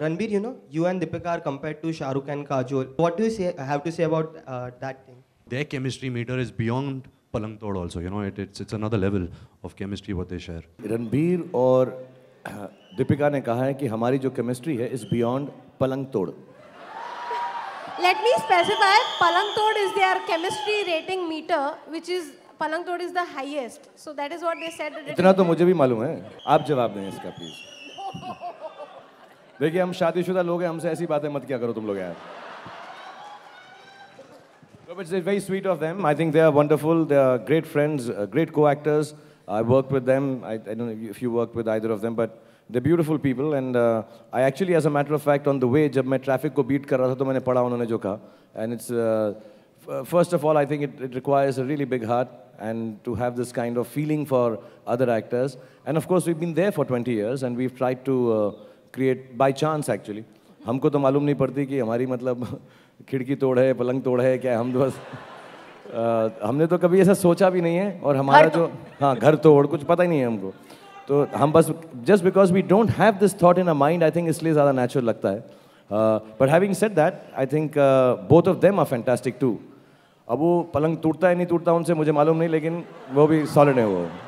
Ranbir, you know, you and Deepika are compared to Shah Rukh and Kajol. What do you say, have to say about uh, that thing? Their chemistry meter is beyond Palang Tod also. You know, it, it's, it's another level of chemistry what they share. Ranbir or Deepika ne kaha hai ki hamari jo chemistry hai is beyond Palang Tod. let me specify Palang Tod is their chemistry rating meter which is Palang Tod is the highest so that is what they said इतना तो मुझे भी मालूम है आप जवाब दें इसका please. देखिए हम शादीशुदा लोग हैं हमसे ऐसी बातें मत क्या करो तुम लोग यार But it's very sweet of them. I think they are wonderful. They are great friends, uh, great co-actors. I worked with them. I, I, don't know if you worked with either of them, but they're beautiful people. And uh, I actually, as a matter of fact, on the way, जब मैं traffic को beat कर रहा था, तो मैंने पढ़ा उन्होंने जो कहा. And it's uh, first of all, I think it, it requires a really big heart and to have this kind of feeling for other actors. And of course, we've been there for 20 years, and we've tried to. Uh, create by chance actually हमको तो मालूम नहीं पड़ती कि हमारी मतलब खिड़की तोड़ है पलंग तोड़ है क्या हम बस हमने तो कभी ऐसा सोचा भी नहीं है और हमारा जो हाँ घर तोड़ कुछ पता ही नहीं है हमको तो हम बस just because we don't have this thought in a mind I think इसलिए ज़्यादा नेचुरल लगता है but having set that I think both of them are fantastic too अब वो पलंग टूटता है नहीं टूटता उनसे मुझे मालूम नहीं लेकिन वो भी सॉलिड है वो